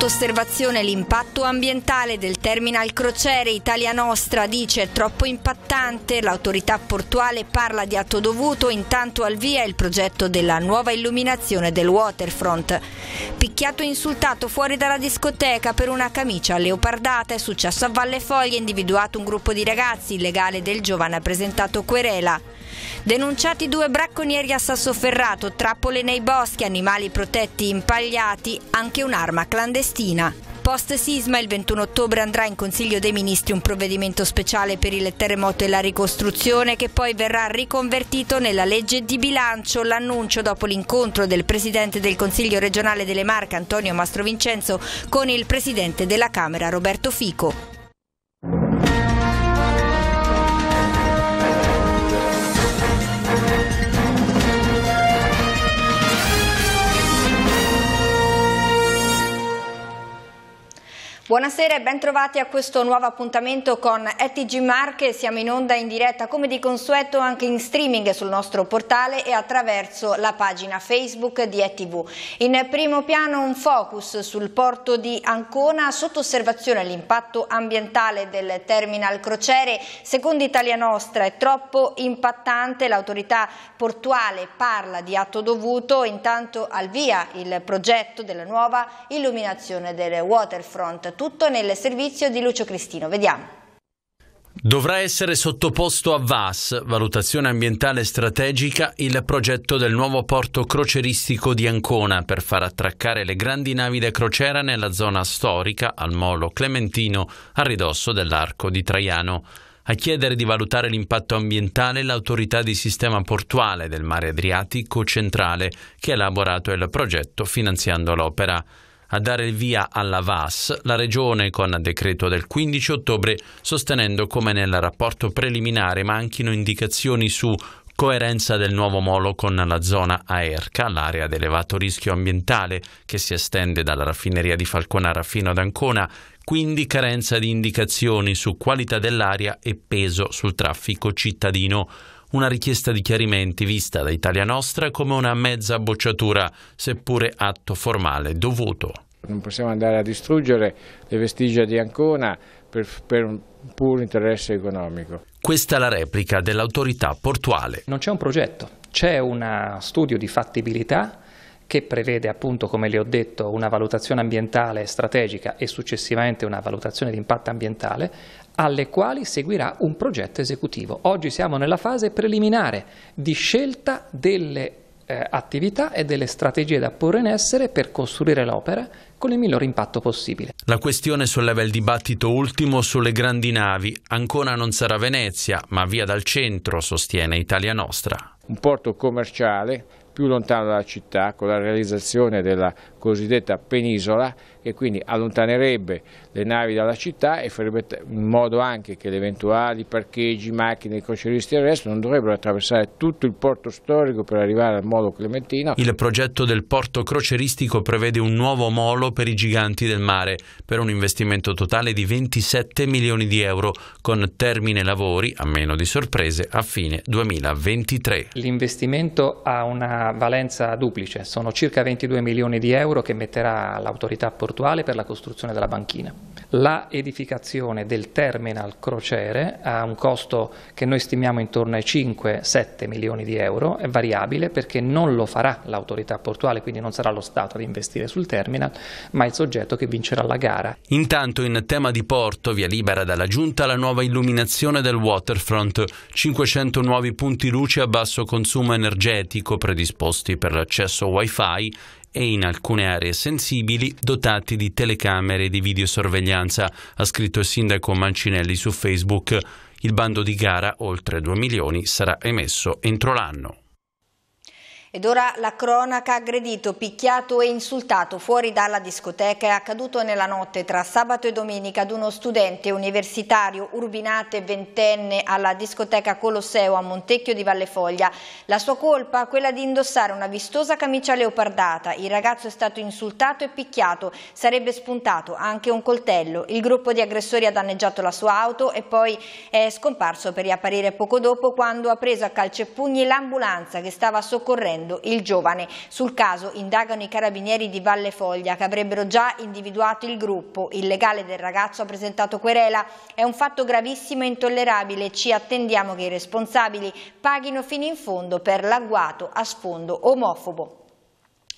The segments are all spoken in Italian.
sotto osservazione l'impatto ambientale del terminal crociere Italia Nostra, dice è troppo impattante, l'autorità portuale parla di atto dovuto, intanto al via il progetto della nuova illuminazione del waterfront. Picchiato e insultato fuori dalla discoteca per una camicia leopardata, è successo a Valle Foglie, individuato un gruppo di ragazzi, il legale del giovane ha presentato querela. Denunciati due bracconieri a Sassoferrato, trappole nei boschi, animali protetti impagliati, anche un'arma clandestina Palestina. Post sisma il 21 ottobre andrà in Consiglio dei Ministri un provvedimento speciale per il terremoto e la ricostruzione che poi verrà riconvertito nella legge di bilancio. L'annuncio dopo l'incontro del Presidente del Consiglio regionale delle Marche Antonio Mastrovincenzo con il Presidente della Camera Roberto Fico. Buonasera e bentrovati a questo nuovo appuntamento con ETG Marche. Siamo in onda in diretta come di consueto anche in streaming sul nostro portale e attraverso la pagina Facebook di ETV. In primo piano un focus sul porto di Ancona, sotto osservazione l'impatto ambientale del terminal crociere. Secondo Italia Nostra è troppo impattante, l'autorità portuale parla di atto dovuto, intanto al via il progetto della nuova illuminazione del waterfront tutto nel servizio di Lucio Cristino. Vediamo. Dovrà essere sottoposto a VAS, valutazione ambientale strategica, il progetto del nuovo porto croceristico di Ancona per far attraccare le grandi navi da crociera nella zona storica al molo Clementino a ridosso dell'arco di Traiano. A chiedere di valutare l'impatto ambientale l'autorità di sistema portuale del mare Adriatico centrale che ha elaborato il progetto finanziando l'opera a dare il via alla VAS, la Regione con decreto del 15 ottobre, sostenendo come nel rapporto preliminare manchino indicazioni su coerenza del nuovo molo con la zona AERCA, l'area ad elevato rischio ambientale che si estende dalla raffineria di Falconara fino ad Ancona, quindi carenza di indicazioni su qualità dell'aria e peso sul traffico cittadino una richiesta di chiarimenti vista da Italia Nostra come una mezza bocciatura, seppure atto formale dovuto. Non possiamo andare a distruggere le vestigia di Ancona per, per un puro interesse economico. Questa è la replica dell'autorità portuale. Non c'è un progetto, c'è uno studio di fattibilità che prevede appunto, come le ho detto, una valutazione ambientale strategica e successivamente una valutazione di impatto ambientale alle quali seguirà un progetto esecutivo. Oggi siamo nella fase preliminare di scelta delle eh, attività e delle strategie da porre in essere per costruire l'opera con il miglior impatto possibile. La questione solleva il dibattito ultimo sulle grandi navi. Ancora non sarà Venezia, ma via dal centro, sostiene Italia Nostra. Un porto commerciale più lontano dalla città, con la realizzazione della cosiddetta penisola, che quindi allontanerebbe le navi dalla città e farebbe in modo anche che gli eventuali parcheggi, macchine, croceristi e il resto non dovrebbero attraversare tutto il porto storico per arrivare al molo Clementino. Il progetto del porto croceristico prevede un nuovo molo per i giganti del mare per un investimento totale di 27 milioni di euro con termine lavori, a meno di sorprese, a fine 2023. L'investimento ha una valenza duplice, sono circa 22 milioni di euro che metterà l'autorità portuale portuale per la costruzione della banchina. La edificazione del terminal crociere ha un costo che noi stimiamo intorno ai 5-7 milioni di euro, è variabile perché non lo farà l'autorità portuale, quindi non sarà lo Stato ad investire sul terminal, ma il soggetto che vincerà la gara. Intanto in tema di porto, via libera dalla Giunta la nuova illuminazione del waterfront, 500 nuovi punti luce a basso consumo energetico predisposti per l'accesso wifi e in alcune aree sensibili dotati di telecamere di videosorveglianza, ha scritto il sindaco Mancinelli su Facebook. Il bando di gara, oltre 2 milioni, sarà emesso entro l'anno. Ed ora la cronaca aggredito, picchiato e insultato fuori dalla discoteca è accaduto nella notte tra sabato e domenica ad uno studente universitario urbinate ventenne alla discoteca Colosseo a Montecchio di Vallefoglia. La sua colpa? Quella di indossare una vistosa camicia leopardata. Il ragazzo è stato insultato e picchiato. Sarebbe spuntato anche un coltello. Il gruppo di aggressori ha danneggiato la sua auto e poi è scomparso per riapparire poco dopo quando ha preso a calce e pugni l'ambulanza che stava soccorrendo morendo il giovane. Sul caso indagano i carabinieri di Valle Foglia che avrebbero già individuato il gruppo. Il legale del ragazzo ha presentato querela. È un fatto gravissimo e intollerabile. Ci attendiamo che i responsabili paghino fino in fondo per l'agguato a sfondo omofobo.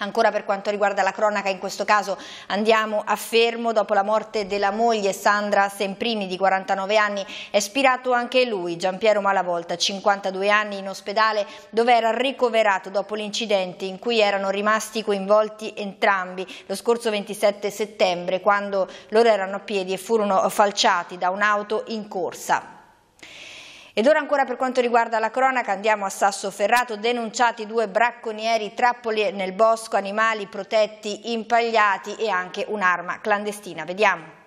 Ancora per quanto riguarda la cronaca, in questo caso andiamo a Fermo, dopo la morte della moglie Sandra Semprini di 49 anni, è ispirato anche lui, Giampiero Malavolta, 52 anni, in ospedale dove era ricoverato dopo l'incidente in cui erano rimasti coinvolti entrambi lo scorso 27 settembre, quando loro erano a piedi e furono falciati da un'auto in corsa. Ed ora ancora per quanto riguarda la cronaca andiamo a Sassoferrato, denunciati due bracconieri trappoli nel bosco, animali protetti impagliati e anche un'arma clandestina. Vediamo.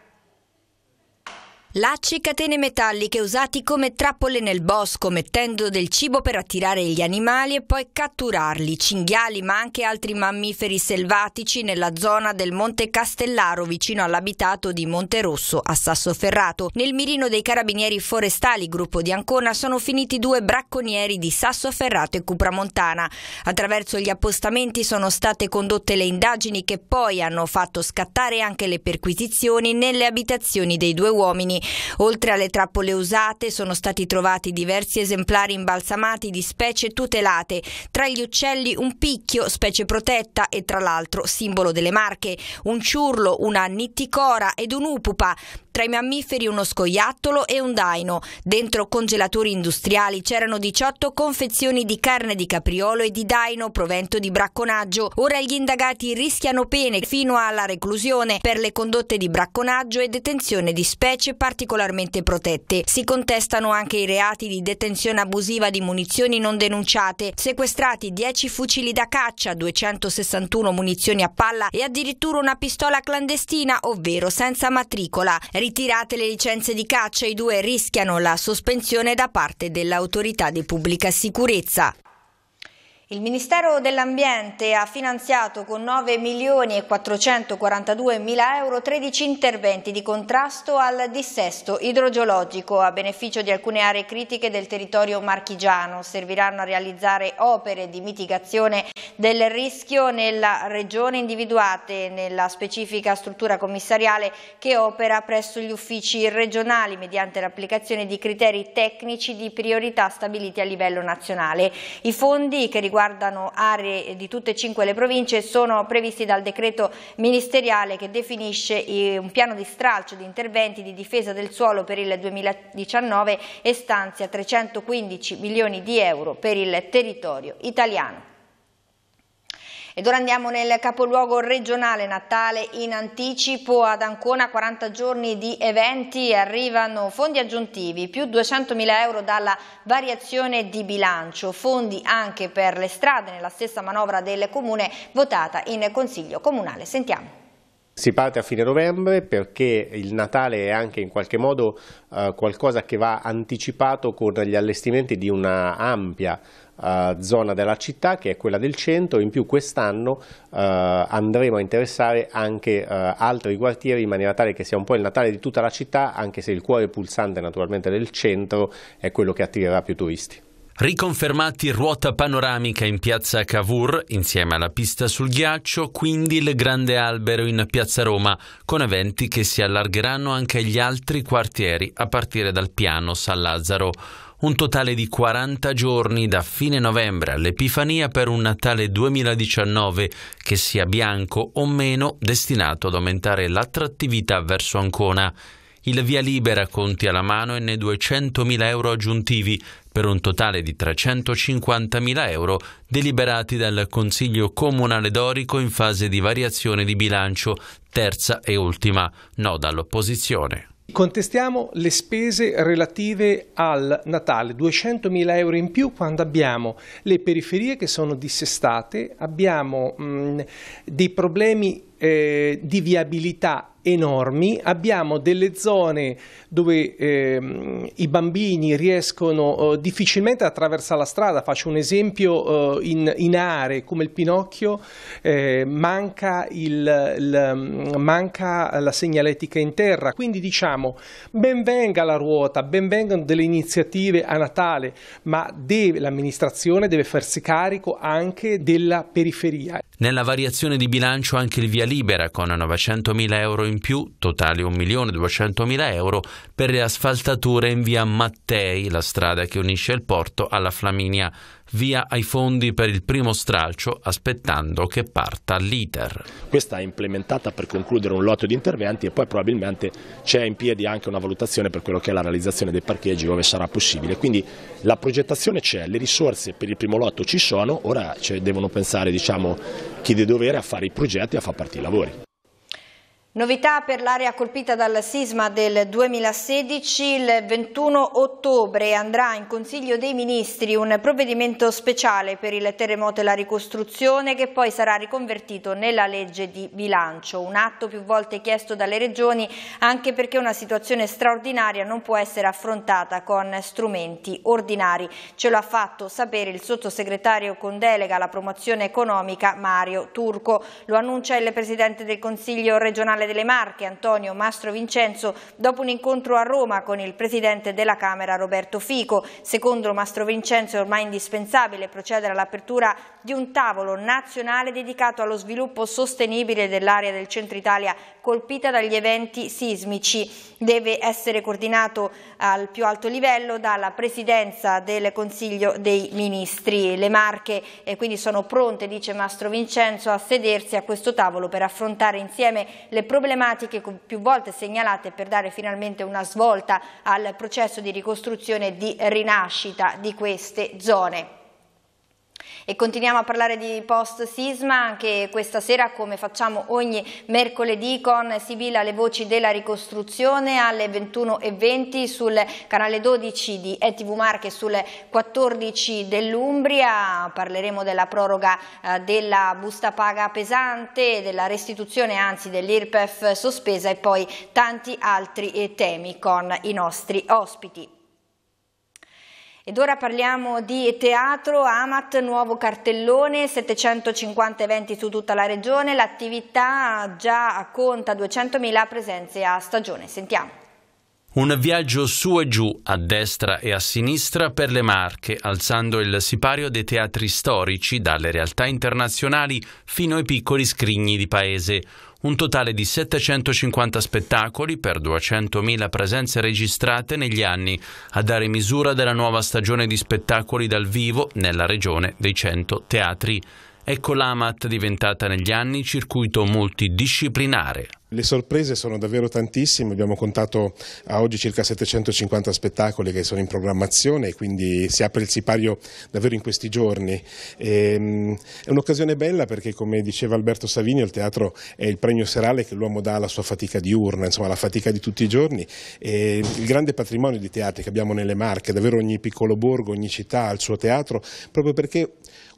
Lacci e catene metalliche usati come trappole nel bosco, mettendo del cibo per attirare gli animali e poi catturarli, cinghiali ma anche altri mammiferi selvatici nella zona del Monte Castellaro vicino all'abitato di Monte Rosso a Sassoferrato. Nel mirino dei carabinieri forestali, gruppo di Ancona, sono finiti due bracconieri di Sassoferrato e Cupramontana. Attraverso gli appostamenti sono state condotte le indagini che poi hanno fatto scattare anche le perquisizioni nelle abitazioni dei due uomini. Oltre alle trappole usate sono stati trovati diversi esemplari imbalsamati di specie tutelate, tra gli uccelli un picchio, specie protetta e tra l'altro simbolo delle Marche, un ciurlo, una nitticora ed un'upupa. Tra i mammiferi uno scoiattolo e un daino. Dentro congelatori industriali c'erano 18 confezioni di carne di capriolo e di daino provento di bracconaggio. Ora gli indagati rischiano pene fino alla reclusione per le condotte di bracconaggio e detenzione di specie particolarmente protette. Si contestano anche i reati di detenzione abusiva di munizioni non denunciate, sequestrati 10 fucili da caccia, 261 munizioni a palla e addirittura una pistola clandestina, ovvero senza matricola. Ritirate le licenze di caccia, i due rischiano la sospensione da parte dell'autorità di pubblica sicurezza. Il Ministero dell'Ambiente ha finanziato con 9 milioni e 442 mila euro 13 interventi di contrasto al dissesto idrogeologico a beneficio di alcune aree critiche del territorio marchigiano. Serviranno a realizzare opere di mitigazione del rischio nella regione individuate nella specifica struttura commissariale che opera presso gli uffici regionali mediante l'applicazione di criteri tecnici di priorità stabiliti a livello nazionale. I fondi che riguardano riguardano aree di tutte e cinque le province sono previsti dal decreto ministeriale che definisce eh, un piano di stralcio di interventi di difesa del suolo per il 2019 e stanzia 315 milioni di euro per il territorio italiano. Ed ora andiamo nel capoluogo regionale Natale in anticipo ad Ancona 40 giorni di eventi arrivano fondi aggiuntivi più 200.000 euro dalla variazione di bilancio fondi anche per le strade nella stessa manovra del comune votata in consiglio comunale sentiamo si parte a fine novembre perché il Natale è anche in qualche modo eh, qualcosa che va anticipato con gli allestimenti di una ampia eh, zona della città che è quella del centro, in più quest'anno eh, andremo a interessare anche eh, altri quartieri in maniera tale che sia un po' il Natale di tutta la città, anche se il cuore pulsante naturalmente del centro è quello che attirerà più turisti. Riconfermati ruota panoramica in piazza Cavour insieme alla pista sul ghiaccio, quindi il grande albero in piazza Roma, con eventi che si allargheranno anche agli altri quartieri a partire dal piano San Lazzaro un totale di 40 giorni da fine novembre all'Epifania per un Natale 2019 che sia bianco o meno destinato ad aumentare l'attrattività verso Ancona. Il via libera conti alla mano e 200.000 euro aggiuntivi per un totale di 350.000 euro deliberati dal Consiglio Comunale d'Orico in fase di variazione di bilancio, terza e ultima, no dall'opposizione. Contestiamo le spese relative al Natale, 200.000 euro in più quando abbiamo le periferie che sono dissestate, abbiamo mh, mm, dei problemi eh, di viabilità enormi, abbiamo delle zone dove eh, i bambini riescono eh, difficilmente ad attraversare la strada, faccio un esempio eh, in, in, aree come il Pinocchio eh, manca, il, il, mm, manca, la segnaletica in terra, quindi diciamo benvenga la ruota, benvengano delle iniziative a Natale, ma l'amministrazione deve farsi carico anche della periferia. Nella variazione di bilancio anche il via libera con 900.000 euro in in più, totali 1.200.000 euro, per le asfaltature in via Mattei, la strada che unisce il porto alla Flaminia, via ai fondi per il primo stralcio, aspettando che parta l'iter. Questa è implementata per concludere un lotto di interventi e poi probabilmente c'è in piedi anche una valutazione per quello che è la realizzazione dei parcheggi dove sarà possibile. Quindi la progettazione c'è, le risorse per il primo lotto ci sono, ora devono pensare diciamo, chi di dovere a fare i progetti e a far partire i lavori. Novità per l'area colpita dal sisma del 2016, il 21 ottobre andrà in Consiglio dei Ministri un provvedimento speciale per il terremoto e la ricostruzione che poi sarà riconvertito nella legge di bilancio, un atto più volte chiesto dalle regioni anche perché una situazione straordinaria non può essere affrontata con strumenti ordinari. Ce l'ha fatto sapere il sottosegretario con delega alla promozione economica Mario Turco, lo annuncia il Presidente del Consiglio regionale regionale delle Marche, Antonio Mastro Vincenzo, dopo un incontro a Roma con il presidente della Camera, Roberto Fico. Secondo Mastro Vincenzo è ormai indispensabile procedere all'apertura di un tavolo nazionale dedicato allo sviluppo sostenibile dell'area del centro Italia colpita dagli eventi sismici. Deve essere coordinato al più alto livello dalla Presidenza del Consiglio dei Ministri. Le Marche eh, quindi sono pronte, dice Mastro Vincenzo, a sedersi a questo tavolo per affrontare insieme le problematiche più volte segnalate per dare finalmente una svolta al processo di ricostruzione e di rinascita di queste zone. E continuiamo a parlare di post sisma anche questa sera come facciamo ogni mercoledì con Sibilla le voci della ricostruzione alle 21.20 sul canale 12 di ETV Marche sul 14 dell'Umbria. Parleremo della proroga eh, della busta paga pesante, della restituzione anzi dell'IRPEF sospesa e poi tanti altri eh, temi con i nostri ospiti. Ed ora parliamo di teatro, Amat, nuovo cartellone, 750 eventi su tutta la regione, l'attività già conta 200.000 presenze a stagione, sentiamo. Un viaggio su e giù, a destra e a sinistra, per le Marche, alzando il sipario dei teatri storici, dalle realtà internazionali fino ai piccoli scrigni di paese un totale di 750 spettacoli per 200.000 presenze registrate negli anni, a dare misura della nuova stagione di spettacoli dal vivo nella regione dei 100 teatri. Ecco l'AMAT diventata negli anni circuito multidisciplinare. Le sorprese sono davvero tantissime, abbiamo contato a oggi circa 750 spettacoli che sono in programmazione, e quindi si apre il sipario davvero in questi giorni. Ehm, è un'occasione bella perché come diceva Alberto Savini il teatro è il premio serale che l'uomo dà alla sua fatica diurna, insomma alla fatica di tutti i giorni e il grande patrimonio di teatri che abbiamo nelle Marche, davvero ogni piccolo borgo, ogni città ha il suo teatro, proprio perché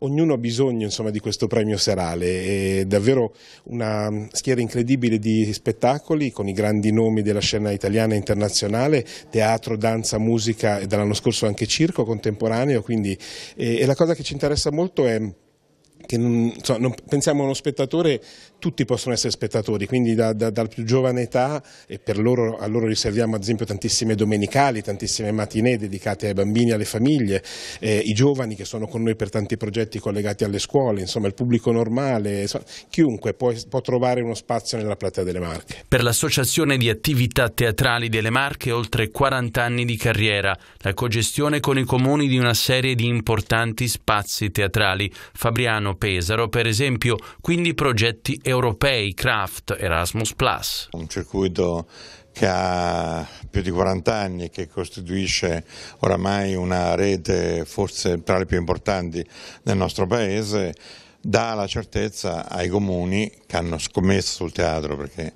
ognuno ha bisogno insomma, di questo premio serale, è davvero una schiera incredibile di spettacoli con i grandi nomi della scena italiana e internazionale, teatro, danza, musica e dall'anno scorso anche circo contemporaneo, quindi eh, e la cosa che ci interessa molto è che non, insomma, non, pensiamo a uno spettatore tutti possono essere spettatori, quindi da, da, dalla più giovane età e per loro, a loro riserviamo ad esempio tantissime domenicali, tantissime matinee dedicate ai bambini alle famiglie, eh, i giovani che sono con noi per tanti progetti collegati alle scuole, insomma il pubblico normale, insomma, chiunque può, può trovare uno spazio nella platea delle Marche. Per l'Associazione di Attività Teatrali delle Marche oltre 40 anni di carriera, la cogestione con i comuni di una serie di importanti spazi teatrali, Fabriano Pesaro per esempio, quindi progetti e europei Craft Erasmus Plus. Un circuito che ha più di 40 anni, e che costituisce oramai una rete forse tra le più importanti del nostro paese dà la certezza ai comuni che hanno scommesso sul teatro, perché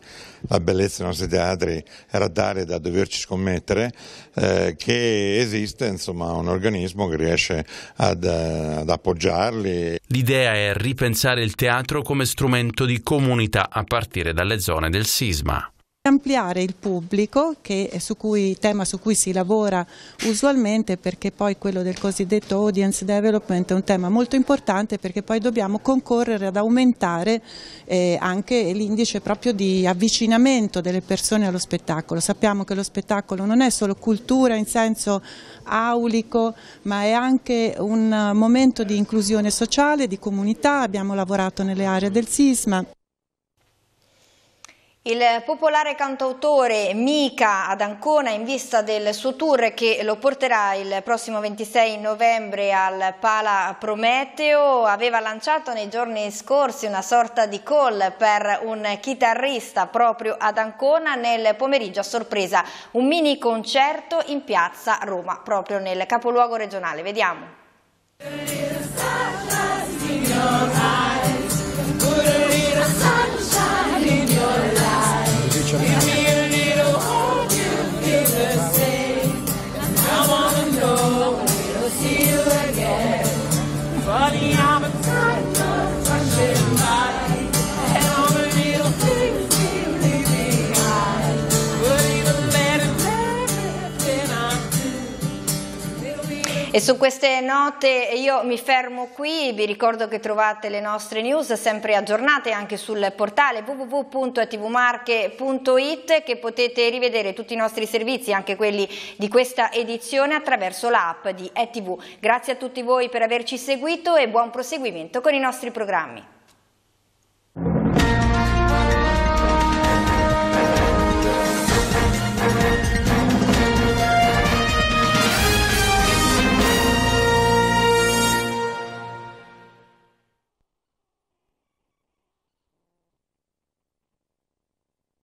la bellezza dei nostri teatri era tale da doverci scommettere, eh, che esiste insomma, un organismo che riesce ad, eh, ad appoggiarli. L'idea è ripensare il teatro come strumento di comunità a partire dalle zone del sisma ampliare il pubblico, che è eh, su cui, tema su cui si lavora usualmente perché poi quello del cosiddetto audience development è un tema molto importante perché poi dobbiamo concorrere ad aumentare eh, anche l'indice proprio di avvicinamento delle persone allo spettacolo. Sappiamo che lo spettacolo non è solo cultura in senso aulico ma è anche un momento di inclusione sociale, di comunità, abbiamo lavorato nelle aree del sisma. Il popolare cantautore Mika ad Ancona in vista del suo tour che lo porterà il prossimo 26 novembre al Pala Prometeo aveva lanciato nei giorni scorsi una sorta di call per un chitarrista proprio ad Ancona nel pomeriggio a sorpresa un mini concerto in piazza Roma proprio nel capoluogo regionale. Vediamo. E su queste note io mi fermo qui, vi ricordo che trovate le nostre news sempre aggiornate anche sul portale www.tvmarche.it che potete rivedere tutti i nostri servizi, anche quelli di questa edizione attraverso l'app di ETV. Grazie a tutti voi per averci seguito e buon proseguimento con i nostri programmi.